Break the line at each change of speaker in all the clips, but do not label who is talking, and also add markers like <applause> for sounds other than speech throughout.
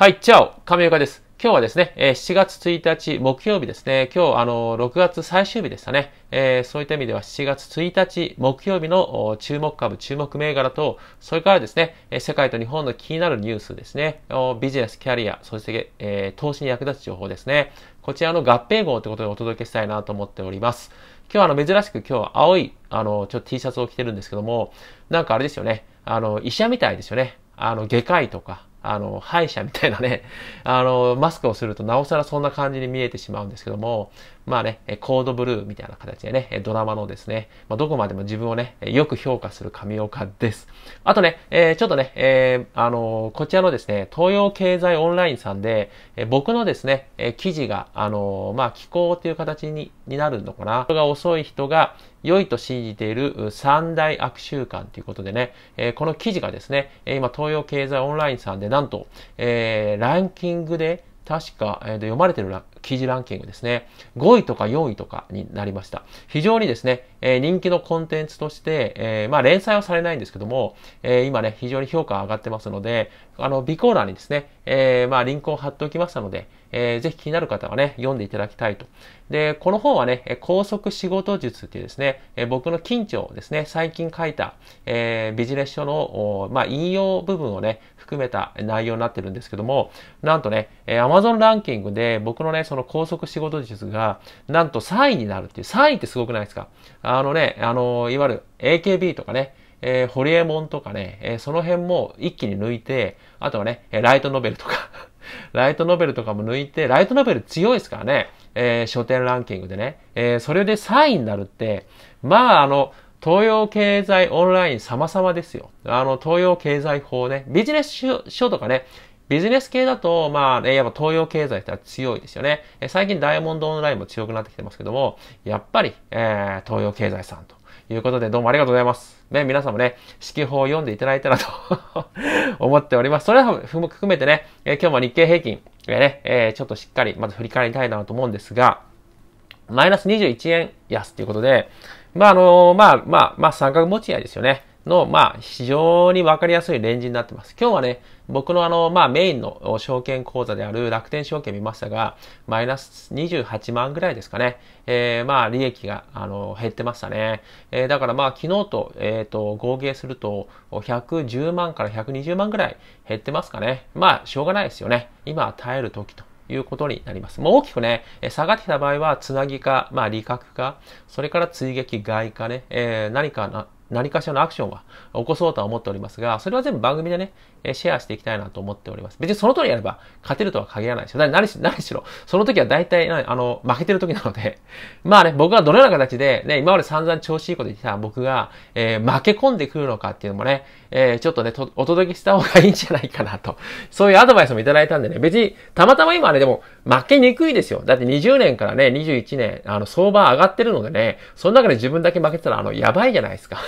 はい、チャオ亀岡です。今日はですね、え7月1日木曜日ですね、今日あの6月最終日でしたね、えー、そういった意味では7月1日木曜日の注目株、注目銘柄と、それからですね、世界と日本の気になるニュースですね、ビジネス、キャリア、そして、えー、投資に役立つ情報ですね、こちらの合併号ということでお届けしたいなと思っております。今日はあの珍しく今日は青いあのちょっと T シャツを着てるんですけども、なんかあれですよね、あの医者みたいですよね、あの外科医とか、あの、歯医者みたいなね、あの、マスクをするとなおさらそんな感じに見えてしまうんですけども、まあね、コードブルーみたいな形でね、ドラマのですね、まあ、どこまでも自分をね、よく評価する神岡です。あとね、えー、ちょっとね、えー、あのー、こちらのですね、東洋経済オンラインさんで、え僕のですね、え記事が、あのまあ、候稿という形にになるのかな。人が遅い人が良いと信じている三大悪習慣ということでね、えこの記事がですね、今東洋経済オンラインさんでなんと、えランキングで、確か、えー、読まれてる記事ランキングですね、5位とか4位とかになりました。非常にですね、えー、人気のコンテンツとして、えー、まあ連載はされないんですけども、えー、今ね、非常に評価上がってますので、あの、B コーナーにですね、えー、まあ、リンクを貼っておきましたので、えー、ぜひ気になる方はね、読んでいただきたいと。で、この本はね、高速仕事術っていうですね、えー、僕の近所ですね、最近書いた、えー、ビジネス書の、まあ、引用部分をね、含めた内容になってるんですけども、なんとね、えー、Amazon ランキングで僕のね、その高速仕事術が、なんと3位になるっていう、3位ってすごくないですかあのね、あのいわゆる AKB とかね、えー、ホリエモンとかね、えー、その辺も一気に抜いて、あとはね、えライトノベルとか <laughs> ライトノベルとかも抜いて、ライトノベル強いですからね、えー、書店ランキングでね、えー、それで3位になるって、まあ、あの、東洋経済オンライン様々ですよ。あの、東洋経済法ね、ビジネス書とかね、ビジネス系だと、まあ、ね、やっぱ東洋経済って強いですよね。え最近ダイヤモンドオンラインも強くなってきてますけども、やっぱり、えー、東洋経済さんと。いうことで、どうもありがとうございます。ね、皆さんもね、指揮法を読んでいただいたらと <laughs> 思っております。それも含めてね、えー、今日も日経平均、えー、ね、えー、ちょっとしっかりまず振り返りたいなと思うんですが、マイナス21円安ということで、まあ、あのー、まあ、まあ、まあ、三角持ち合いですよね。の、まあ、非常にわかりやすいレンジになってます。今日はね、僕のあの、まあ、メインの証券口座である楽天証券見ましたが、マイナス28万ぐらいですかね。えー、まあ、利益が、あの、減ってましたね。えー、だからまあ、昨日と、えっ、ー、と、合計すると、110万から120万ぐらい減ってますかね。まあ、しょうがないですよね。今、耐える時と。いうことになります。もう大きくね、下がってきた場合は、つなぎか、まあ、利確か、それから追撃外かね、えー、何かな、何かしらのアクションは起こそうとは思っておりますが、それは全部番組でね、えシェアしていきたいなと思っております。別にその通りやれば勝てるとは限らないですよ。何し何しろ、その時は大体、あの、負けてる時なので、<laughs> まあね、僕がどのような形で、ね、今まで散々調子いいこと言ってた僕が、えー、負け込んでくるのかっていうのもね、えー、ちょっとねと、お届けした方がいいんじゃないかなと、そういうアドバイスもいただいたんでね、別に、たまたま今ね、でも、負けにくいですよ。だって20年からね、21年、あの、相場上がってるのでね、その中で自分だけ負けてたら、あの、やばいじゃないですか。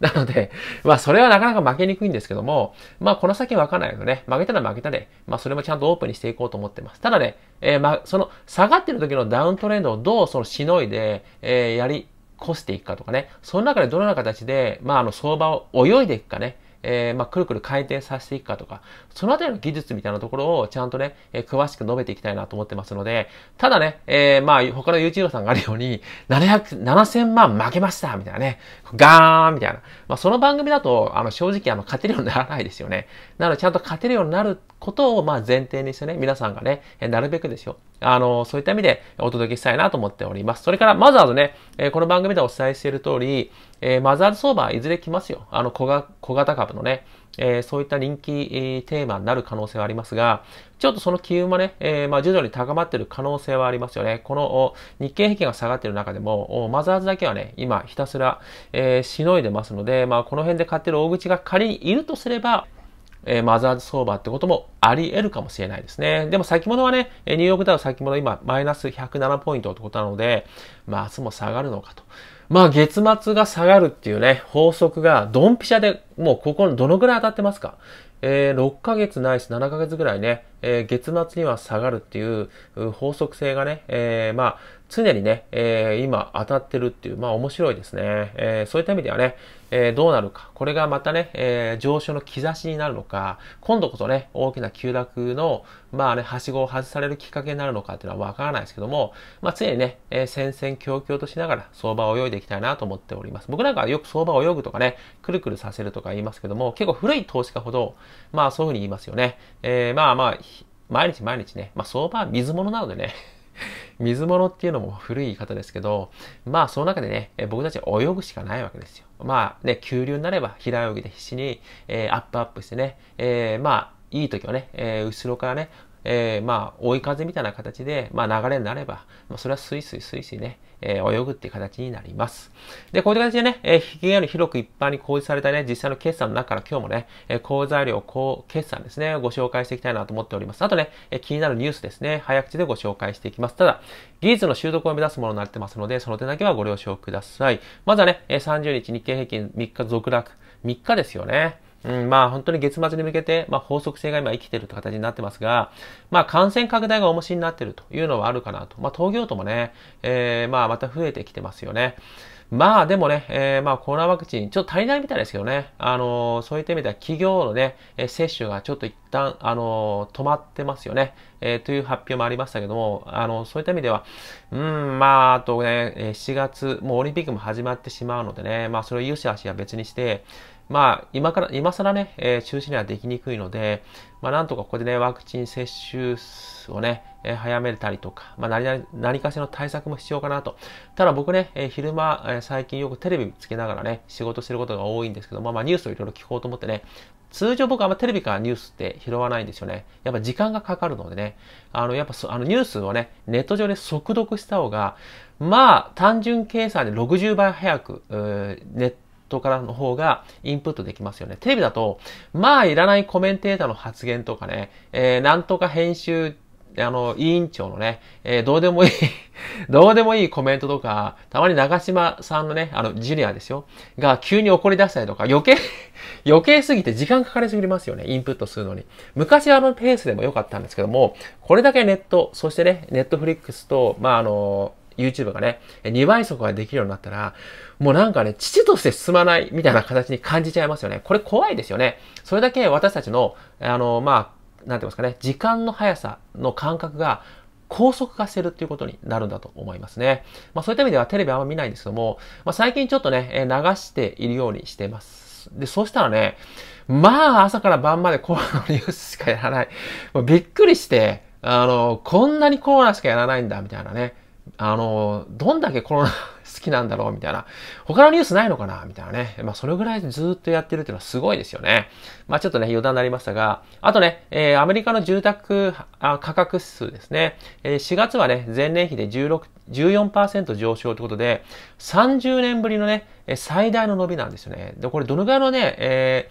<laughs> なので、まあそれはなかなか負けにくいんですけども、まあこの先わかんないので、ね、負けたら負けたで、まあそれもちゃんとオープンにしていこうと思ってます。ただね、えー、まあその下がってる時のダウントレンドをどうそのしのいで、えー、やり、こしていくかとかね、その中でどのような形で、まああの相場を泳いでいくかね、えー、まあ、くるくる回転させていくかとか、そのあたりの技術みたいなところをちゃんとね、えー、詳しく述べていきたいなと思ってますので、ただね、えー、まあ、他の YouTuber さんがあるように、700、7000万負けましたみたいなね、ガーンみたいな。まあ、その番組だと、あの、正直、あの、勝てるようにならないですよね。なので、ちゃんと勝てるようになることを、まあ、前提にしてね、皆さんがね、えなるべくですよ。あの、そういった意味でお届けしたいなと思っております。それから、まずはね、えこの番組でお伝えしている通り、えー、マザーズ相場はいずれ来ますよ。あの小が、小型株のね、えー、そういった人気、えー、テーマになる可能性はありますが、ちょっとその機運もね、えー、まあ徐々に高まっている可能性はありますよね。この日経平均が下がっている中でも、マザーズだけはね、今ひたすら、えー、しのいでますので、まあこの辺で買ってる大口が仮にいるとすれば、えー、マザーズ相場ってこともあり得るかもしれないですね。でも先物はね、ニューヨークダウ先物今マイナス107ポイントってことなので、まあ明日も下がるのかと。まあ月末が下がるっていうね、法則がドンピシャで、もうここどのぐらい当たってますかえー、6ヶ月ないし7ヶ月ぐらいね、えー、月末には下がるっていう法則性がね、えー、まあ、常にね、えー、今当たってるっていう、まあ面白いですね。えー、そういった意味ではね、えー、どうなるか。これがまたね、え上昇の兆しになるのか、今度こそね、大きな急落の、まあね、はしごを外されるきっかけになるのかっていうのはわからないですけども、まあ常にね、え戦々恐々としながら相場を泳いでいきたいなと思っております。僕なんかよく相場を泳ぐとかね、くるくるさせるとか言いますけども、結構古い投資家ほど、まあそういうふうに言いますよね。えまあまあ、毎日毎日ね、まあ相場は水物なのでね、<laughs> 水物っていうのも古い言い方ですけど、まあその中でね、僕たちは泳ぐしかないわけですよ。まあね、急流になれば平泳ぎで必死に、えー、アップアップしてね、えー、まあいい時はね、えー、後ろからね、えー、まあ追い風みたいな形で、まあ流れになれば、まあそれはスイスイスイスイね、えー、泳ぐっていう形になります。で、こういう形でね、えー、引きより広く一般に公示されたね、実際の決算の中から今日もね、えー、講材料、決算ですね、ご紹介していきたいなと思っております。あとね、えー、気になるニュースですね、早口でご紹介していきます。ただ、技術の習得を目指すものになってますので、その点だけはご了承ください。まずはね、えー、30日日経平均3日続落、3日ですよね。うん、まあ本当に月末に向けて、まあ、法則性が今生きてるって形になってますが、まあ感染拡大が重しになってるというのはあるかなと。まあ東京都もね、えー、まあまた増えてきてますよね。まあでもね、えー、まあコロナワクチン、ちょっと足りないみたいですけどね、あのー、そういった意味では企業のね、えー、接種がちょっと一旦、あのー、止まってますよね、えー、という発表もありましたけども、あのー、そういった意味では、うん、まああとね、7月、もうオリンピックも始まってしまうのでね、まあそれを良し悪しは別にして、まあ、今から、今更ね、えー、中止にはできにくいので、まあ、なんとかここでね、ワクチン接種をね、えー、早めたりとか、まあ何何かしらの対策も必要かなと。ただ僕ね、えー、昼間、え最近よくテレビつけながらね、仕事してることが多いんですけども、まあ、ニュースをいろいろ聞こうと思ってね、通常僕はあんまテレビからニュースって拾わないんですよね。やっぱ時間がかかるのでね、あの、やっぱあのニュースをね、ネット上で速読した方が、まあ、単純計算で60倍早く、ネットトからの方がインプットできますよね。テレビだと、まあ、いらないコメンテーターの発言とかね、えー、なんとか編集、あの、委員長のね、えー、どうでもいい <laughs> どうでもいいコメントとか、たまに長島さんのね、あの、ジュニアですよ、が急に怒り出したりとか、余計 <laughs> 余計すぎて時間かかりすぎますよね、インプットするのに。昔はあのペースでも良かったんですけども、これだけネット、そしてね、ネットフリックスと、まあ、あの、YouTube がね、2倍速ができるようになったら、もうなんかね、父として進まないみたいな形に感じちゃいますよね。これ怖いですよね。それだけ私たちの、あの、まあ、なんて言いますかね、時間の速さの感覚が高速化してるっていうことになるんだと思いますね。まあそういった意味ではテレビあんま見ないんですけども、まあ最近ちょっとね、流しているようにしてます。で、そうしたらね、まあ朝から晩までコロナのニュースしかやらない。もうびっくりして、あの、こんなにコロナしかやらないんだ、みたいなね。あの、どんだけコロナ好きなんだろうみたいな。他のニュースないのかなみたいなね。まあ、それぐらいずっとやってるっていうのはすごいですよね。まあ、ちょっとね、余談になりましたが。あとね、えー、アメリカの住宅価格指数ですね。えー、4月はね、前年比で16、14%上昇ということで、30年ぶりのね、最大の伸びなんですよね。で、これどのぐらいのね、え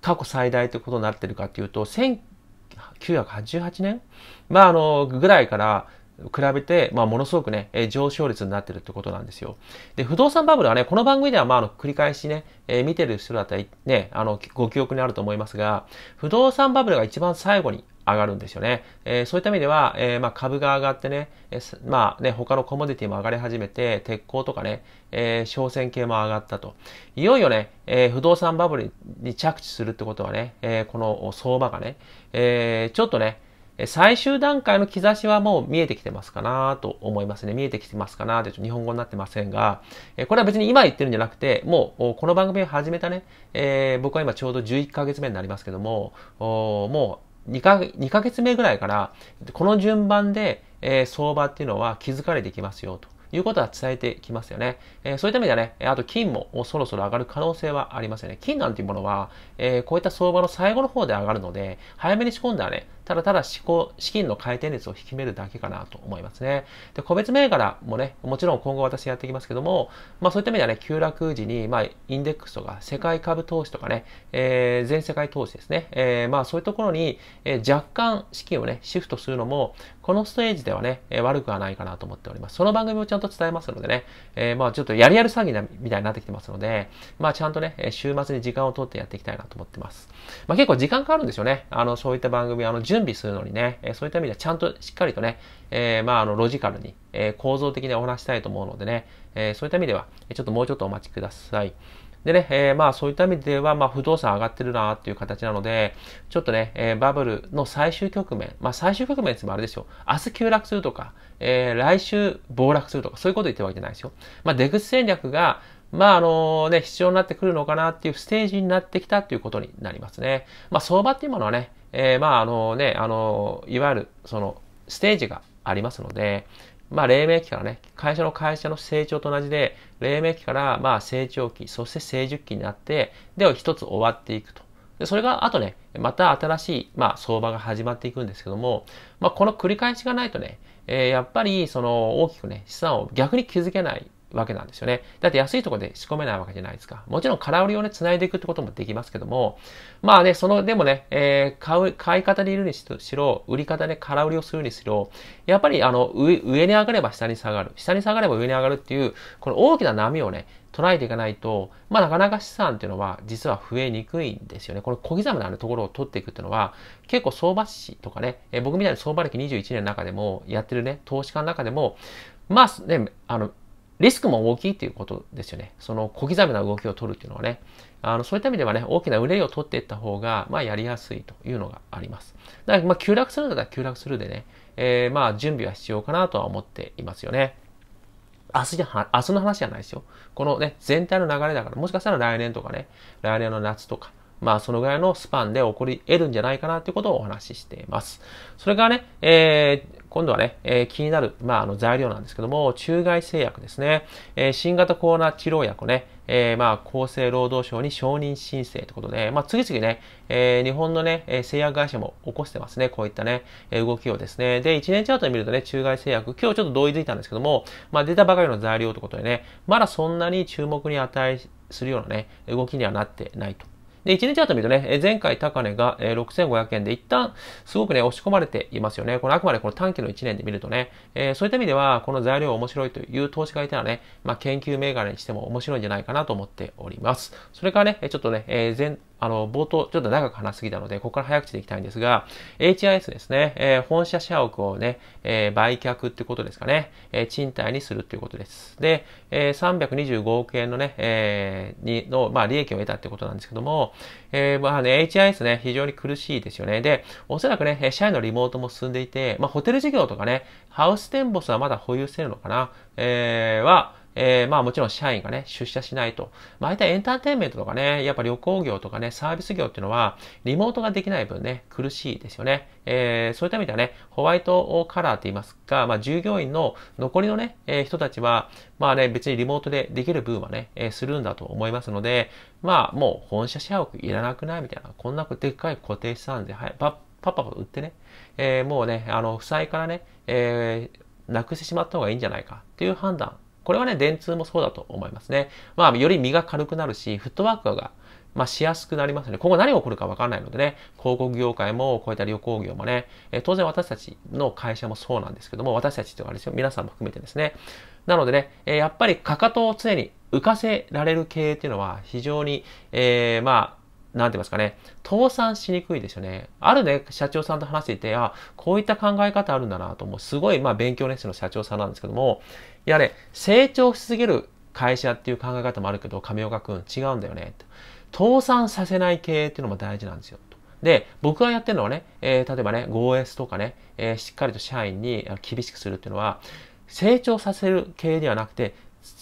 ー、過去最大ということになってるかっていうと、1988年まあ、あの、ぐらいから、比べて、まあ、ものすごくね、え上昇率になってるってことなんですよ。で、不動産バブルはね、この番組では、まあ、あの、繰り返しね、えー、見てる人だったら、ね、あの、ご記憶にあると思いますが、不動産バブルが一番最後に上がるんですよね。えー、そういった意味では、えー、まあ、株が上がってね、えー、まあね、他のコモディティも上がり始めて、鉄鋼とかね、え商船系も上がったと。いよいよね、え不動産バブルに着地するってことはね、えこの相場がね、えちょっとね、最終段階の兆しはもう見えてきてますかなと思いますね。見えてきてますかなってちょっと日本語になってませんが、これは別に今言ってるんじゃなくて、もうこの番組を始めたね、えー、僕は今ちょうど11ヶ月目になりますけども、もう2 ,2 ヶ月目ぐらいから、この順番で、えー、相場っていうのは気づかれてきますよと。いうことは伝えてきますよね。えー、そういった意味ではね、あと金もそろそろ上がる可能性はありますよね。金なんていうものは、えー、こういった相場の最後の方で上がるので、早めに仕込んだらね、ただただ資金の回転率を引締めるだけかなと思いますね。で、個別銘柄もね、もちろん今後私やっていきますけども、まあそういった意味ではね、急落時に、まあインデックスとか世界株投資とかね、えー、全世界投資ですね、えー、まあそういうところに、えー、若干資金をね、シフトするのも、このステージではね、え悪くはないかなと思っております。その番組をちゃんと伝えますのでね、えまあちょっとやりやる詐欺なみたいになってきてますので、まあちゃんとね、週末に時間を取ってやっていきたいなと思ってます。まあ結構時間かかるんですよね。あの、そういった番組、あの、準準備するのにね、えそういった意味ではちゃんとしっかりとね、えー、まあ、あの、ロジカルに、え構造的にお話したいと思うのでね、えそういった意味では、ちょっともうちょっとお待ちください。でね、えー、まあそういった意味では、まあ不動産上がってるなっていう形なので、ちょっとね、えー、バブルの最終局面、まあ最終局面ってもあれですよ、明日急落するとか、えー、来週暴落するとか、そういうこと言ってるわけじゃないですよ。まあ出口戦略が、まああのね、必要になってくるのかなっていうステージになってきたっていうことになりますね。まあ相場っていうものはね、えー、まああのね、あの、いわゆるそのステージがありますので、まあ、黎明期からね、会社の会社の成長と同じで、黎明期から、まあ、成長期、そして成熟期になって、で、は一つ終わっていくと。で、それが、あとね、また新しい、まあ、相場が始まっていくんですけども、まあ、この繰り返しがないとね、えー、やっぱり、その、大きくね、資産を逆に築けないわけなんですよね。だって安いところで仕込めないわけじゃないですか。もちろん空売りをね、繋いでいくってこともできますけども、まあね、その、でもね、えー、買う、買い方でいるにしろ、売り方で空売りをするにしろ、やっぱりあの、上、上に上がれば下に下がる。下に下がれば上に上がるっていう、この大きな波をね、捉えていかないと、まあなかなか資産っていうのは実は増えにくいんですよね。この小刻みなところを取っていくっていうのは、結構相場師とかね、え僕みたいに相場歴21年の中でも、やってるね、投資家の中でも、まあね、あの、リスクも大きいっていうことですよね。その小刻みな動きを取るっていうのはね、あのそういった意味ではね、大きな憂いを取っていった方が、まあ、やりやすいというのがあります。だから、まあ、急落するんだったら急落するでね、えー、まあ、準備は必要かなとは思っていますよね。明日じゃ、明日の話じゃないですよ。このね、全体の流れだから、もしかしたら来年とかね、来年の夏とか、まあ、そのぐらいのスパンで起こり得るんじゃないかなということをお話ししています。それからね、えー、今度はね、えー、気になる、まあ、あの材料なんですけども、中外製薬ですね、えー、新型コロナ治療薬をね、えー、まあ、厚生労働省に承認申請ということで、まあ、次々ね、えー、日本のね、製薬会社も起こしてますね、こういったね、動きをですね。で、1年チャートで見るとね、中外製薬、今日ちょっと同意づいたんですけども、まあ、出たばかりの材料ということでね、まだそんなに注目に値するようなね、動きにはなってないと。で、1日あたり見るとね、前回高値が6500円で一旦すごくね、押し込まれていますよね。このあくまでこの短期の1年で見るとね、えー、そういった意味では、この材料面白いという投資家がいたらね、まあ、研究銘柄にしても面白いんじゃないかなと思っております。それからね、ちょっとね、えー、前あの、冒頭ちょっと長く話すぎたので、ここから早口でいきたいんですが、HIS ですね、えー、本社社屋をね、えー、売却ってことですかね、えー、賃貸にするっていうことです。で、えー、325億円のね、えー、に、の、まあ、利益を得たってことなんですけども、えー、まあね、HIS ね、非常に苦しいですよね。で、おそらくね、社員のリモートも進んでいて、まあ、ホテル事業とかね、ハウステンボスはまだ保有してるのかな、えー、は、えー、まあもちろん社員がね、出社しないと。まあ、大体エンターテインメントとかね、やっぱ旅行業とかね、サービス業っていうのは、リモートができない分ね、苦しいですよね。えー、そういった意味ではね、ホワイトカラーって言いますか、まあ、従業員の残りのね、えー、人たちは、まあね、別にリモートでできる分はね、えー、するんだと思いますので、まあ、もう本社社屋いらなくないみたいな、こんなでっかい固定資産税、はい、パッパッパ売ってね、えー、もうね、あの、負債からね、えー、なくしてしまった方がいいんじゃないかっていう判断これはね、電通もそうだと思いますね。まあ、より身が軽くなるし、フットワークがまあ、しやすくなりますよね。今後何が起こるかわからないのでね、広告業界も、こういった旅行業もね、え当然私たちの会社もそうなんですけども、私たちとかですよ、皆さんも含めてですね。なのでね、えやっぱりかかとを常に浮かせられる経営っていうのは非常に、えー、まあ、なんて言いますかね、倒産しにくいですよね。あるね、社長さんと話していて、あ、こういった考え方あるんだなと思う。すごい、まあ、勉強熱心の社長さんなんですけども、やれ、成長しすぎる会社っていう考え方もあるけど、亀岡くん違うんだよね。倒産させない経営っていうのも大事なんですよ。で、僕がやってるのはね、えー、例えばね、5S とかね、えー、しっかりと社員に厳しくするっていうのは、成長させる経営ではなくて、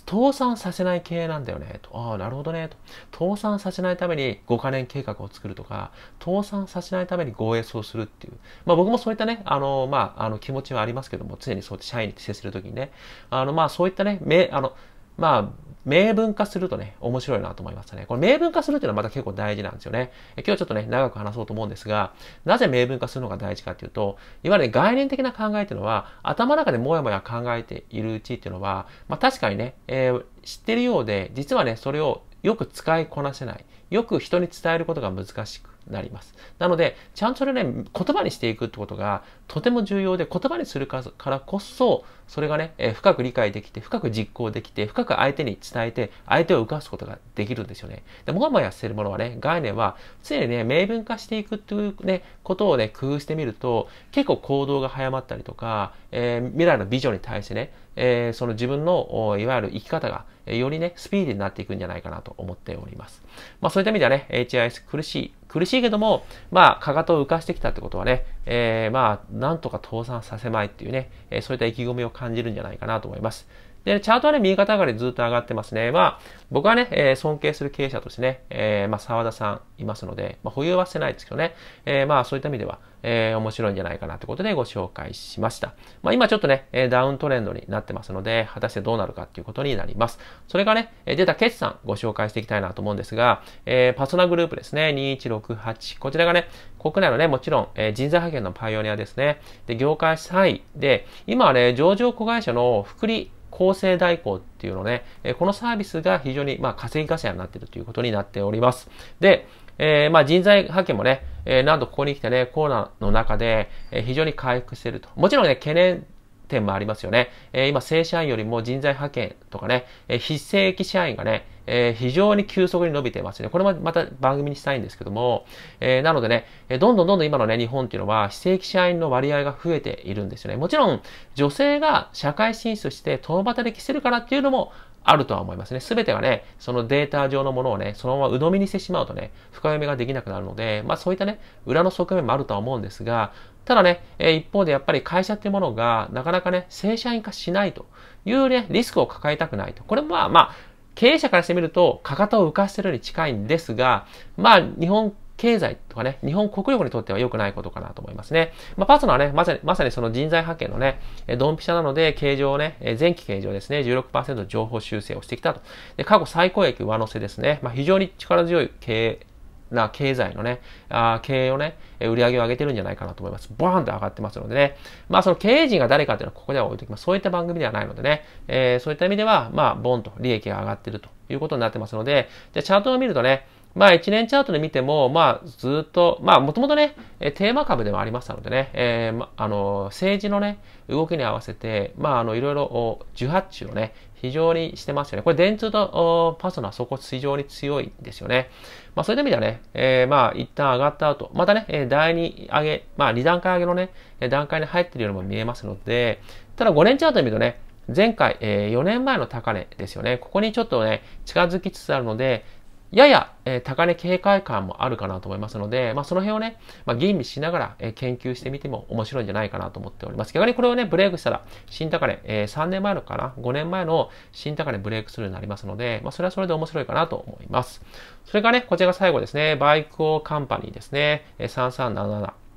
倒産させない経営なんだよねと。ああ、なるほどねと。倒産させないために5カ年計画を作るとか、倒産させないために合 s をするっていう。まあ僕もそういったね、あの、まあ、あの気持ちはありますけども、常にそうやって社員に接するときにね、あの、まあそういったね、め、あの、まあ、明文化するとね、面白いなと思いましたね。これ明文化するっていうのはまた結構大事なんですよね。今日ちょっとね、長く話そうと思うんですが、なぜ明文化するのが大事かっていうと、いわゆる、概念的な考えっていうのは、頭の中でもやもや考えているうちっていうのは、まあ確かにね、えー、知ってるようで、実はね、それをよく使いこなせない。よく人に伝えることが難しくなります。なので、ちゃんとそれね、言葉にしていくってことがとても重要で、言葉にするからこそ、それがね、えー、深く理解できて、深く実行できて、深く相手に伝えて、相手を動かすことができるんですよね。で、もがもやしてるものはね、概念は常にね、明文化していくっていうね、ことをね、工夫してみると、結構行動が早まったりとか、えー、未来のビジョンに対してね、えー、その自分のいわゆる生き方が、よりね、スピーディーになっていくんじゃないかなと思っております。まあそういった意味ではね、HIS 苦しい苦しいけども、まあ、かかとを浮かしてきたってことはね、えー、まあ、なんとか倒産させまいっていうね、えー、そういった意気込みを感じるんじゃないかなと思います。で、チャートはね、右肩上がりずっと上がってますね。まあ、僕はね、えー、尊敬する経営者としてね、えー、まあ、沢田さんいますので、まあ、保有はしてないですけどね、えー、まあ、そういった意味では、えー、面白いんじゃないかなということでご紹介しました。まあ、今ちょっとね、えダウントレンドになってますので、果たしてどうなるかっていうことになります。それがね、出た決算ご紹介していきたいなと思うんですが、えー、パソナグループですね、2168。こちらがね、国内のね、もちろん、えー、人材派遣のパイオニアですね。で、業界3位で、今はね、上場子会社の福利厚生代行っていうのね、えこのサービスが非常に、まあ、稼ぎ頭になっているということになっております。で、えー、まあ人材派遣もね、えー、なんとここに来てね、コロナの中で、えー、非常に回復していると。もちろんね、懸念点もありますよね。え今、正社員よりも人材派遣とかね、え非正規社員がね、え非常に急速に伸びてますね。これもまた番組にしたいんですけども、えなのでね、えどんどんどんどん今のね、日本っていうのは非正規社員の割合が増えているんですよね。もちろん、女性が社会進出して共働きしてるからっていうのもあるとは思いますね。すべてがね、そのデータ上のものをね、そのまま鵜呑みにしてしまうとね、深読みができなくなるので、まあそういったね、裏の側面もあるとは思うんですが、ただね、え一方でやっぱり会社っていうものが、なかなかね、正社員化しないというね、リスクを抱えたくないと。これもまあまあ、経営者からしてみると、かかとを浮かしてるに近いんですが、まあ、日本経済とかね、日本国力にとっては良くないことかなと思いますね。まあ、パーソナはね、まさに、まさにその人材派遣のね、ドンピシャなので、形状をね、前期形状ですね、16%情報修正をしてきたと。で、過去最高益上乗せですね。まあ、非常に力強い経営、な経済のね、あ経営をね、売り上げを上げてるんじゃないかなと思います。ボーンと上がってますのでね。まあその経営陣が誰かっていうのはここでは置いときます。そういった番組ではないのでね。えー、そういった意味では、まあ、ボンと利益が上がってるということになってますので、じゃチャートを見るとね、まあ、1年チャートで見ても、まあ、ずっと、まあ、もともとね、テーマ株でもありましたのでね、えー、ま、あの、政治のね、動きに合わせて、まあ、あの、いろいろ、受発注をね、非常にしてますよね。これ、電通とパソナ、そこ非常に強いんですよね。まあ、そういった意味ではね、えー、まあ、一旦上がった後、またね、第2上げ、まあ、2段階上げのね、段階に入っているようにも見えますので、ただ5年チャートで見るとね、前回、えー、4年前の高値ですよね。ここにちょっとね、近づきつつあるので、やや、え高値警戒感もあるかなと思いますので、まあ、その辺をね、まあ、吟味しながら、え研究してみても面白いんじゃないかなと思っております。逆にこれをね、ブレイクしたら、新高値、えー、3年前のかな、5年前の新高値ブレイクするようになりますので、まあ、それはそれで面白いかなと思います。それからね、こちらが最後ですね、バイクオーカンパニーですね、えー、3377。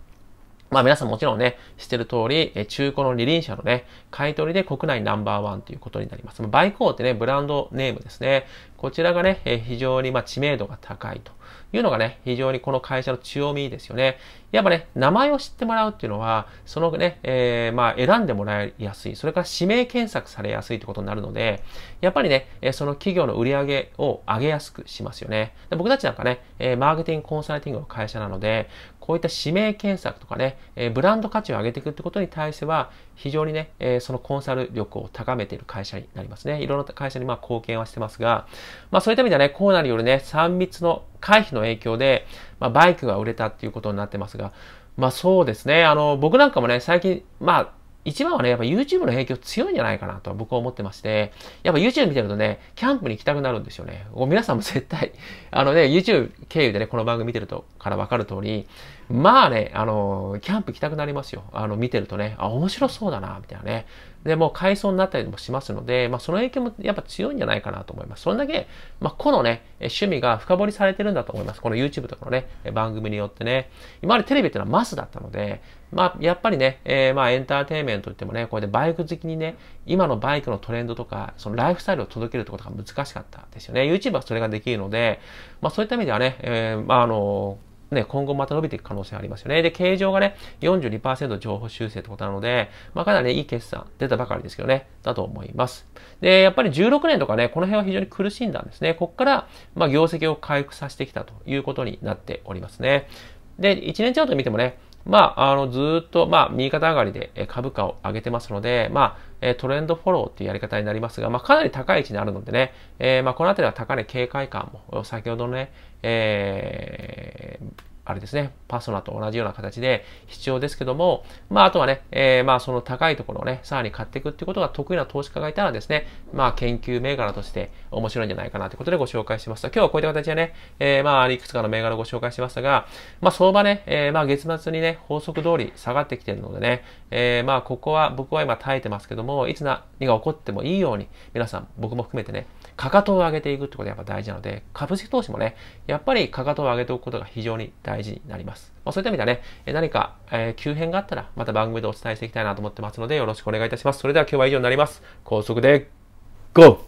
まあ皆さんもちろんね、知ってる通り、中古の二輪車のね、買い取りで国内ナンバーワンということになります。バイコーってね、ブランドネームですね。こちらがね、非常にま知名度が高いと。いうのがね、非常にこの会社の強みですよね。やっぱね、名前を知ってもらうっていうのは、そのね、えー、まあ、選んでもらいやすい、それから指名検索されやすいってことになるので、やっぱりね、その企業の売り上げを上げやすくしますよね。で僕たちなんかね、マーケティングコンサルティングの会社なので、こういった指名検索とかね、ブランド価値を上げていくってことに対しては、非常にね、えー、そのコンサル力を高めている会社になりますね。いろんな会社にまあ貢献はしてますが、まあそういった意味ではね、コーナーによるね、3密の回避の影響で、まあバイクが売れたっていうことになってますが、まあそうですね、あの、僕なんかもね、最近、まあ、一番はね、やっぱ YouTube の影響強いんじゃないかなと僕は思ってまして、やっぱ YouTube 見てるとね、キャンプに行きたくなるんですよね。皆さんも絶対、あのね、YouTube 経由でね、この番組見てるとからわかる通り、まあね、あの、キャンプ行きたくなりますよ。あの、見てるとね、あ、面白そうだな、みたいなね。で、もう改装になったりもしますので、まあ、その影響もやっぱ強いんじゃないかなと思います。それだけ、まあ、このね、趣味が深掘りされてるんだと思います。この YouTube とかのね、番組によってね。今までテレビっていうのはマスだったので、まあ、やっぱりね、えー、まあ、エンターテインメントってもね、こうやってバイク好きにね、今のバイクのトレンドとか、そのライフスタイルを届けるってことが難しかったですよね。YouTube はそれができるので、まあ、そういった意味ではね、えー、まあ、あのーね、今後また伸びていく可能性ありますよね。で、形状がね、42%情報修正ってことなので、まあ、かなり、ね、いい決算出たばかりですけどね、だと思います。で、やっぱり16年とかね、この辺は非常に苦しんだんですね。ここから、まあ、業績を回復させてきたということになっておりますね。で、1年チャート見てもね、まあ、あの、ずっと、まあ、右肩上がりで株価を上げてますので、まあ、トレンドフォローっていうやり方になりますが、まあ、かなり高い位置にあるのでね、えー、まあ、この辺りは高値警戒感も、先ほどのね、えー、あれですね、パソナと同じような形で必要ですけども、まあ、あとはね、えー、まあ、その高いところをね、さらに買っていくってことが得意な投資家がいたらですね、まあ、研究銘柄として面白いんじゃないかなということでご紹介しました。今日はこういった形でね、えー、まあ、いくつかの銘柄をご紹介しましたが、まあ、相場ね、えー、まあ、月末にね、法則通り下がってきてるのでね、えー、まあ、ここは、僕は今耐えてますけども、いつ何が起こってもいいように、皆さん、僕も含めてね、かかとを上げていくってことがやっぱ大事なので、株式投資もね、やっぱりかかとを上げておくことが非常に大事になります。まあ、そういった意味ではね、何か、えー、急変があったら、また番組でお伝えしていきたいなと思ってますので、よろしくお願いいたします。それでは今日は以上になります。高速で、GO!